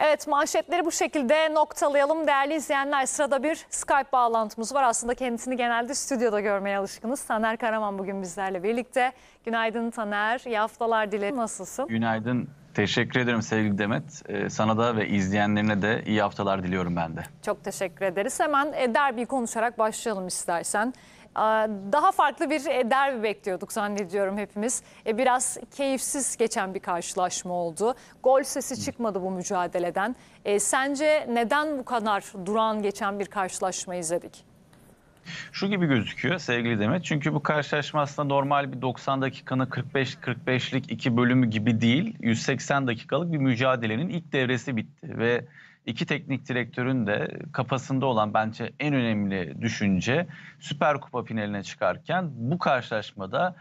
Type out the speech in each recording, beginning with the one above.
Evet manşetleri bu şekilde noktalayalım. Değerli izleyenler sırada bir Skype bağlantımız var. Aslında kendisini genelde stüdyoda görmeye alışkınız. Taner Karaman bugün bizlerle birlikte. Günaydın Taner. İyi haftalar dilerim. Nasılsın? Günaydın. Teşekkür ederim sevgili Demet. Ee, sana da ve izleyenlerine de iyi haftalar diliyorum ben de. Çok teşekkür ederiz. Hemen e, derbi konuşarak başlayalım istersen. Daha farklı bir e, derbi bekliyorduk zannediyorum hepimiz. E, biraz keyifsiz geçen bir karşılaşma oldu. Gol sesi çıkmadı bu mücadeleden. E, sence neden bu kadar duran geçen bir karşılaşma izledik? Şu gibi gözüküyor sevgili Demet. Çünkü bu karşılaşma aslında normal bir 90 dakikanın 45-45'lik iki bölümü gibi değil. 180 dakikalık bir mücadelenin ilk devresi bitti ve iki teknik direktörün de kafasında olan bence en önemli düşünce Süper Kupa finaline çıkarken bu karşılaşmada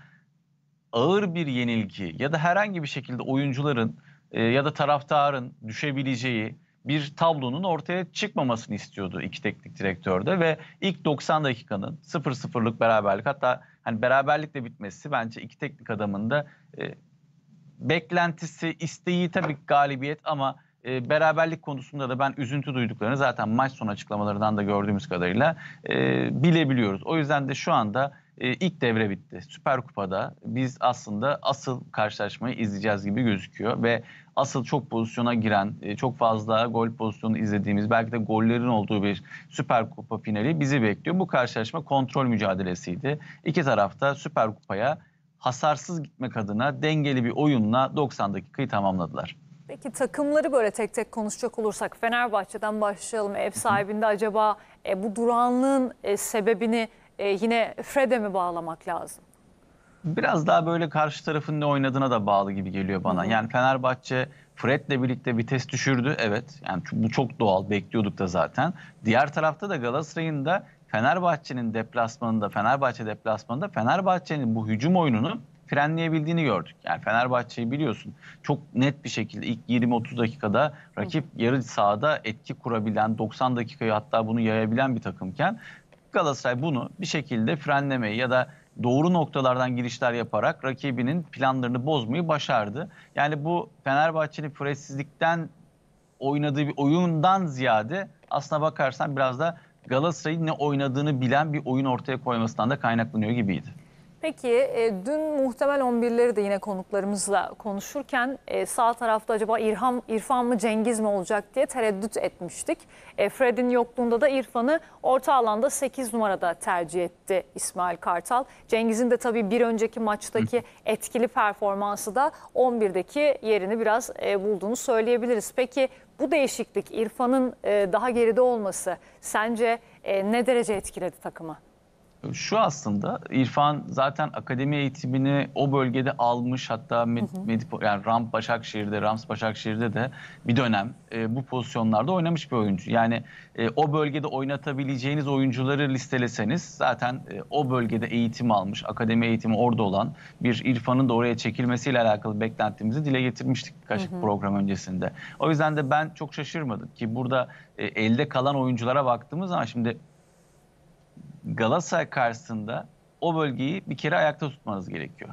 ağır bir yenilgi ya da herhangi bir şekilde oyuncuların e, ya da taraftarın düşebileceği bir tablonun ortaya çıkmamasını istiyordu iki teknik direktörde ve ilk 90 dakikanın 0-0'lık beraberlik hatta hani beraberlikle bitmesi bence iki teknik adamın da e, beklentisi, isteği tabii galibiyet ama e, beraberlik konusunda da ben üzüntü duyduklarını zaten maç son açıklamalarından da gördüğümüz kadarıyla e, bilebiliyoruz. O yüzden de şu anda e, ilk devre bitti. Süper Kupa'da biz aslında asıl karşılaşmayı izleyeceğiz gibi gözüküyor ve asıl çok pozisyona giren, e, çok fazla gol pozisyonu izlediğimiz, belki de gollerin olduğu bir Süper Kupa finali bizi bekliyor. Bu karşılaşma kontrol mücadelesiydi. İki tarafta Süper Kupa'ya hasarsız gitmek adına dengeli bir oyunla 90 dakikayı tamamladılar. Peki takımları böyle tek tek konuşacak olursak Fenerbahçe'den başlayalım. Ev sahibinde acaba e, bu duranlığın e, sebebini e, yine Fred'e mi bağlamak lazım? Biraz daha böyle karşı tarafın ne oynadığına da bağlı gibi geliyor bana. Yani Fenerbahçe Fred'le birlikte vites düşürdü. Evet yani bu çok doğal bekliyorduk da zaten. Diğer tarafta da Galatasaray'ın da Fenerbahçe'nin deplasmanında, Fenerbahçe deplasmanında Fenerbahçe'nin bu hücum oyununu frenleyebildiğini gördük. Yani Fenerbahçe'yi biliyorsun çok net bir şekilde ilk 20-30 dakikada rakip yarı sahada etki kurabilen 90 dakikayı hatta bunu yayabilen bir takımken Galatasaray bunu bir şekilde frenlemeyi ya da doğru noktalardan girişler yaparak rakibinin planlarını bozmayı başardı. Yani bu Fenerbahçe'nin pressizlikten oynadığı bir oyundan ziyade aslına bakarsan biraz da Galatasaray'ın ne oynadığını bilen bir oyun ortaya koymasından da kaynaklanıyor gibiydi. Peki e, dün muhtemel 11'leri de yine konuklarımızla konuşurken e, sağ tarafta acaba İrham, İrfan mı Cengiz mi olacak diye tereddüt etmiştik. E, Fred'in yokluğunda da İrfan'ı orta alanda 8 numarada tercih etti İsmail Kartal. Cengiz'in de tabii bir önceki maçtaki etkili performansı da 11'deki yerini biraz e, bulduğunu söyleyebiliriz. Peki bu değişiklik İrfan'ın e, daha geride olması sence e, ne derece etkiledi takımı? Şu aslında İrfan zaten akademi eğitimini o bölgede almış hatta Med, Med, yani Ram Başakşehir'de, Rams Başakşehir'de de bir dönem e, bu pozisyonlarda oynamış bir oyuncu. Yani e, o bölgede oynatabileceğiniz oyuncuları listeleseniz zaten e, o bölgede eğitim almış, akademi eğitimi orada olan bir İrfan'ın da oraya çekilmesiyle alakalı beklentimizi dile getirmiştik birkaç hı hı. program öncesinde. O yüzden de ben çok şaşırmadım ki burada e, elde kalan oyunculara baktığımız zaman şimdi Galatasaray karşısında o bölgeyi bir kere ayakta tutmanız gerekiyor.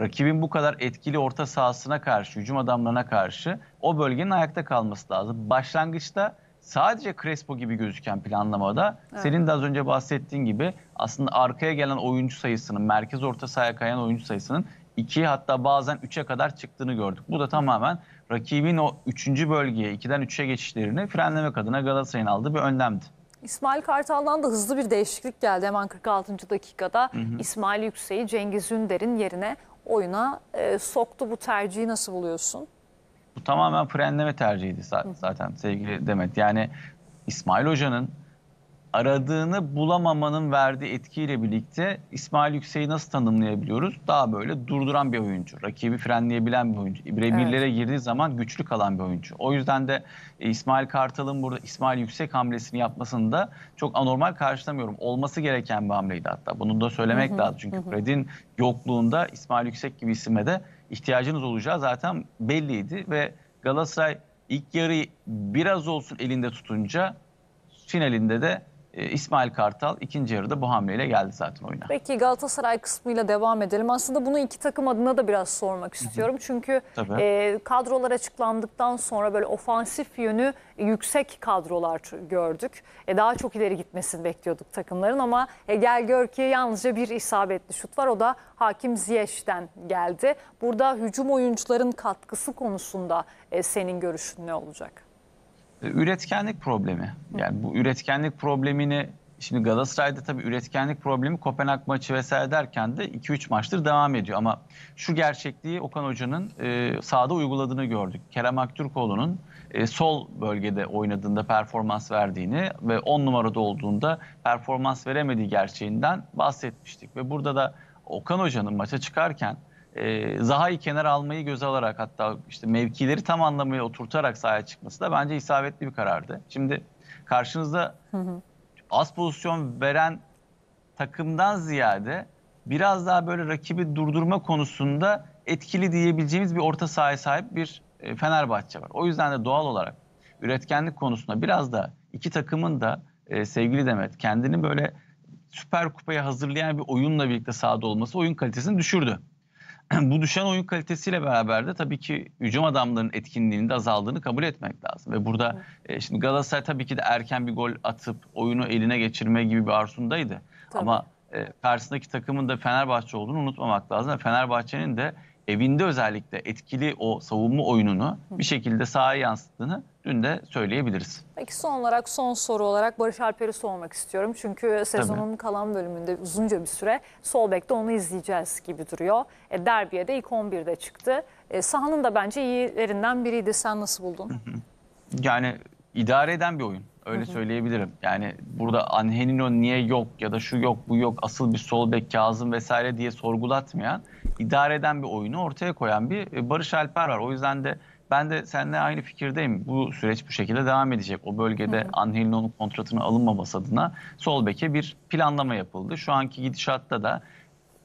Rakibin bu kadar etkili orta sahasına karşı, hücum adamlarına karşı o bölgenin ayakta kalması lazım. Başlangıçta sadece Crespo gibi gözüken planlamada evet. senin de az önce bahsettiğin gibi aslında arkaya gelen oyuncu sayısının, merkez orta sahaya kayan oyuncu sayısının 2 hatta bazen 3'e kadar çıktığını gördük. Bu da tamamen rakibin o 3. bölgeye 2'den 3'e geçişlerini frenlemek adına Galatasaray'ın aldığı bir önlemdi. İsmail Kartal'dan da hızlı bir değişiklik geldi hemen 46. dakikada. Hı hı. İsmail Yüksek'i Cengiz Ünder'in yerine oyuna e, soktu. Bu tercihi nasıl buluyorsun? Bu tamamen frenleme tercihiydi zaten hı. sevgili Demet. Yani İsmail Hoca'nın aradığını bulamamanın verdiği etkiyle birlikte İsmail Yüksek'i nasıl tanımlayabiliyoruz? Daha böyle durduran bir oyuncu. Rakibi frenleyebilen bir oyuncu. Birebirlere evet. girdiği zaman güçlü kalan bir oyuncu. O yüzden de e, İsmail Kartal'ın burada İsmail Yüksek hamlesini yapmasını da çok anormal karşılamıyorum. Olması gereken bir hamleydi hatta. Bunu da söylemek lazım. Çünkü Fred'in yokluğunda İsmail Yüksek gibi isime de ihtiyacınız olacağı zaten belliydi ve Galatasaray ilk yarı biraz olsun elinde tutunca finalinde de ee, İsmail Kartal ikinci yarıda bu hamleyle geldi zaten oyuna. Peki Galatasaray kısmıyla devam edelim. Aslında bunu iki takım adına da biraz sormak istiyorum. Çünkü e, kadrolar açıklandıktan sonra böyle ofansif yönü yüksek kadrolar gördük. E, daha çok ileri gitmesini bekliyorduk takımların ama e, gel gör ki yalnızca bir isabetli şut var. O da Hakim Ziyech'ten geldi. Burada hücum oyuncuların katkısı konusunda e, senin görüşün ne olacak? E, üretkenlik problemi. Yani bu üretkenlik problemini şimdi Galatasaray'da tabii üretkenlik problemi Kopenhag maçı vesaire derken de 2-3 maçtır devam ediyor. Ama şu gerçekliği Okan Hoca'nın e, sahada uyguladığını gördük. Kerem Aktürkoğlu'nun e, sol bölgede oynadığında performans verdiğini ve 10 numarada olduğunda performans veremediği gerçeğinden bahsetmiştik. Ve burada da Okan Hoca'nın maça çıkarken e, Zaha'yı kenara almayı göze alarak hatta işte mevkileri tam anlamıyla oturtarak sahaya çıkması da bence isabetli bir karardı. Şimdi karşınızda hı hı. az pozisyon veren takımdan ziyade biraz daha böyle rakibi durdurma konusunda etkili diyebileceğimiz bir orta sahaya sahip bir e, Fenerbahçe var. O yüzden de doğal olarak üretkenlik konusunda biraz da iki takımın da e, sevgili Demet kendini böyle Süper Kupa'ya hazırlayan bir oyunla birlikte sahada olması oyun kalitesini düşürdü. bu düşen oyun kalitesiyle beraber de tabii ki hücum adamlarının etkinliğinin de azaldığını kabul etmek lazım. Ve burada e, şimdi Galatasaray tabii ki de erken bir gol atıp oyunu eline geçirme gibi bir arsundaydı. Tabii. Ama e, karşısındaki takımın da Fenerbahçe olduğunu unutmamak lazım. Fenerbahçe'nin de evinde özellikle etkili o savunma oyununu bir şekilde sahaya yansıttığını dün de söyleyebiliriz. Peki son olarak son soru olarak Barış Alper'i sormak istiyorum. Çünkü sezonun Tabii. kalan bölümünde uzunca bir süre sol bekte onu izleyeceğiz gibi duruyor. E, derbiye de ilk 11'de çıktı. E, sahanın da bence iyilerinden biriydi. Sen nasıl buldun? yani idare eden bir oyun. Öyle söyleyebilirim. Yani burada Angelino niye yok ya da şu yok bu yok asıl bir sol bek Kazım vesaire diye sorgulatmayan, idare eden bir oyunu ortaya koyan bir e, Barış Alper var. O yüzden de ben de seninle aynı fikirdeyim. Bu süreç bu şekilde devam edecek. O bölgede Anhelinonun kontratını alınmaması adına sol beke bir planlama yapıldı. Şu anki gidişatta da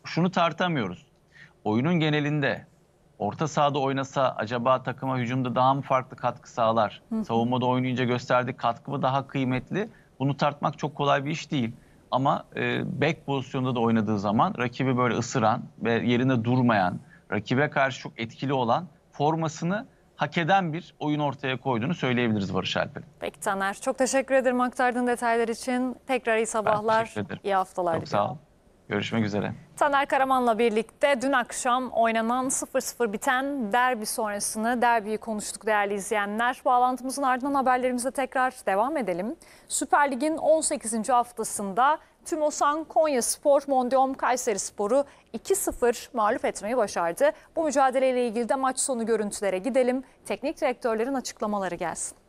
şunu tartamıyoruz. Oyunun genelinde orta sahada oynasa acaba takıma hücumda daha mı farklı katkı sağlar? Hı. Savunmada oynayınca gösterdiği katkı mı daha kıymetli? Bunu tartmak çok kolay bir iş değil. Ama e, back pozisyonda da oynadığı zaman rakibi böyle ısıran ve yerinde durmayan, rakibe karşı çok etkili olan formasını hak eden bir oyun ortaya koyduğunu söyleyebiliriz Barış Alper'in. Peki Taner, çok teşekkür ederim aktardığın detaylar için. Tekrar iyi sabahlar, iyi haftalar çok diliyorum. Sağ ol. Görüşmek üzere. Taner Karaman'la birlikte dün akşam oynanan 0-0 biten derbi sonrasını, derbiyi konuştuk değerli izleyenler. Bağlantımızın ardından haberlerimize tekrar devam edelim. Süper Lig'in 18. haftasında Tümosan Konya Spor, Mondiom Kayseri Spor'u 2-0 mağlup etmeyi başardı. Bu mücadeleyle ilgili de maç sonu görüntülere gidelim. Teknik direktörlerin açıklamaları gelsin.